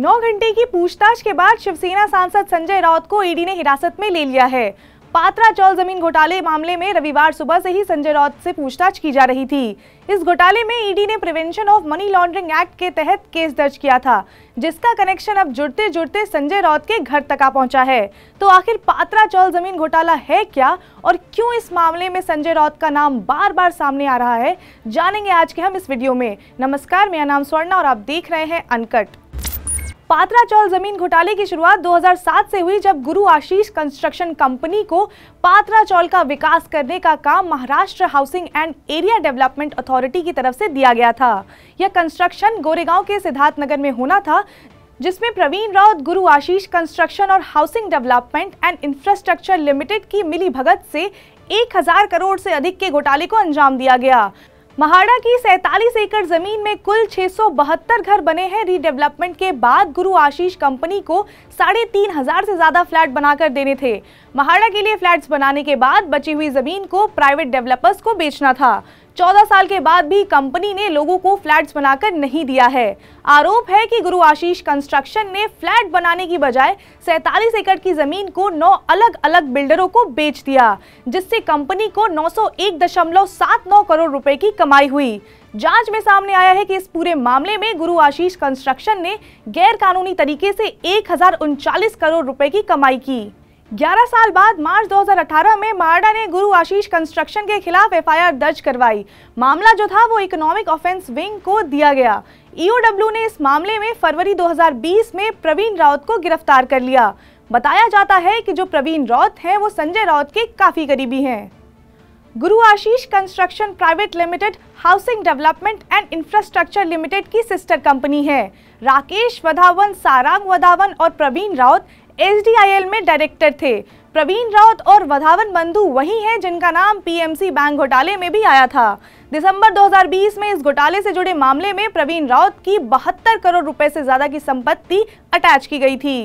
नौ घंटे की पूछताछ के बाद शिवसेना सांसद संजय राउत को ईडी ने हिरासत में ले लिया है पात्रा चौल जमीन घोटाले मामले में रविवार सुबह से ही संजय राउत से पूछताछ की जा रही थी इस घोटाले में ईडी ने prevention of money laundering act के तहत केस दर्ज किया था जिसका कनेक्शन अब जुड़ते जुड़ते संजय राउत के घर तक आ पहुंचा है तो आखिर पात्रा चौल जमीन घोटाला है क्या और क्यों इस मामले में संजय राउत का नाम बार बार सामने आ रहा है जानेंगे आज के हम इस वीडियो में नमस्कार मेरा नाम स्वर्णा और आप देख रहे हैं अनकट पात्रा चौल जमीन घोटाले की शुरुआत 2007 से हुई जब गुरु आशीष कंस्ट्रक्शन कंपनी को पात्रा चौल का विकास करने का काम Maharashtra housing and area development authority की तरफ से दिया गया था यह कंस्ट्रक्शन गोरेगांव के सिद्धार्थनगर में होना था जिसमें प्रवीण राउत गुरु आशीष कंस्ट्रक्शन और housing development and infrastructure limited की मिली भगत से एक हजार करोड़ से अधिक के घोटाले को अंजाम दिया गया महाड़ा की सैतालीस एकड़ जमीन में कुल छह घर बने हैं रीडेवलपमेंट के बाद गुरु आशीष कंपनी को साढ़े तीन हजार से ज्यादा फ्लैट बनाकर देने थे महाड़ा के लिए फ्लैट्स बनाने के बाद बची हुई जमीन को प्राइवेट डेवलपर्स को बेचना था चौदह साल के बाद भी कंपनी ने लोगों को फ्लैट्स बनाकर नहीं दिया है आरोप है कि गुरु आशीष कंस्ट्रक्शन ने फ्लैट बनाने की बजाय सैतालीस एकड़ की जमीन को नौ अलग अलग बिल्डरों को बेच दिया जिससे कंपनी को नौ करोड़ रुपए की कमाई हुई जांच में सामने आया है कि इस पूरे मामले में गुरु आशीष कंस्ट्रक्शन ने गैर कानूनी तरीके से एक करोड़ रुपए की कमाई की 11 साल बाद मार्च 2018 में मारडा ने गुरु आशीष कंस्ट्रक्शन के खिलाफ एफआईआर दर्ज करवाई मामला जो था वो इकोनॉमिक ऑफेंस विंग को दिया गया ईओडब्ल्यू e ने इस मामले में फरवरी 2020 में प्रवीण राउत को गिरफ्तार कर लिया बताया जाता है कि जो प्रवीण राउत हैं वो संजय राउत के काफ़ी करीबी हैं Guru Ashish construction private limited housing development and infrastructure limited की सिस्टर कंपनी है राकेश वधावन सारांग वधावन और प्रवीण राउत एसडीआईएल में डायरेक्टर थे प्रवीण राउत और वधावन बंधु वही हैं जिनका नाम पीएमसी बैंक घोटाले में भी आया था दिसंबर 2020 में इस घोटाले से जुड़े मामले में प्रवीण राउत की बहत्तर करोड़ रुपए से ज्यादा की संपत्ति अटैच की गई थी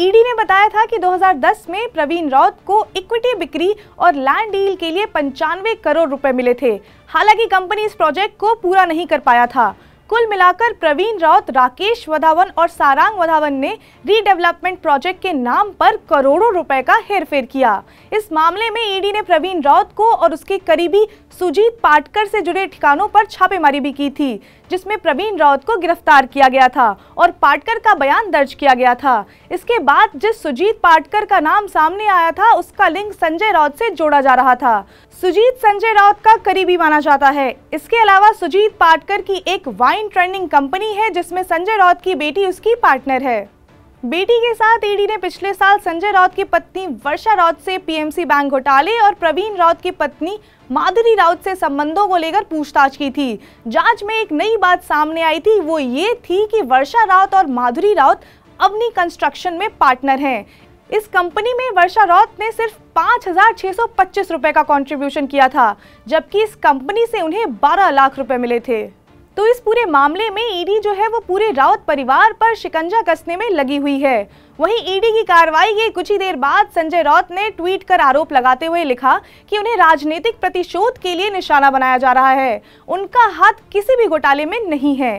ईडी ने बताया था कि 2010 में प्रवीण राउत को इक्विटी बिक्री और लैंड डील के लिए पंचानवे करोड़ रुपए मिले थे हालांकि कंपनी इस प्रोजेक्ट को पूरा नहीं कर पाया था कुल मिलाकर प्रवीण राउत राकेश वधावन और सारांग वधावन ने रीडेवलपमेंट प्रोजेक्ट के नाम पर करोड़ों रुपए का हेरफेर किया इस मामले में ईडी e ने प्रवीण राउत को और उसके करीबी सुजीत पाटकर से जुड़े ठिकानों पर छापेमारी भी की थी जिसमें प्रवीण राउत को गिरफ्तार किया गया था और पाटकर का बयान दर्ज किया गया था इसके बाद जिस सुजीत पाटकर का नाम सामने आया था उसका लिंक संजय राउत से जोड़ा जा रहा था सुजीत संजय राउत का करीबी माना जाता है इसके अलावा सुजीत पाटकर की एक वाइन ट्रेंडिंग कंपनी है जिसमें संजय राउत की बेटी उसकी पार्टनर है बेटी के साथ ईडी ने पिछले साल संजय राउत की पत्नी वर्षा राउत से पीएमसी बैंक घोटाले और प्रवीण राउत की पत्नी माधुरी राउत से संबंधों को लेकर पूछताछ की थी जांच में एक नई बात सामने आई थी वो ये थी कि वर्षा राउत और माधुरी राउत अवनी कंस्ट्रक्शन में पार्टनर हैं इस कंपनी में वर्षा राउत ने सिर्फ पाँच हजार छः सौ पच्चीस रुपये का कॉन्ट्रीब्यूशन किया था जबकि इस कंपनी से उन्हें बारह लाख रुपए मिले थे तो इस पूरे मामले में ईडी जो है वो पूरे राउत परिवार पर शिकंजा कसने में लगी हुई है वहीं ईडी की कार्रवाई के कुछ ही देर बाद संजय राउत ने ट्वीट कर आरोप लगाते हुए लिखा कि उन्हें राजनीतिक प्रतिशोध के लिए निशाना बनाया जा रहा है उनका हाथ किसी भी घोटाले में नहीं है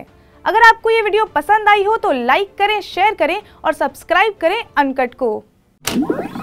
अगर आपको ये वीडियो पसंद आई हो तो लाइक करें शेयर करें और सब्सक्राइब करें अनकट को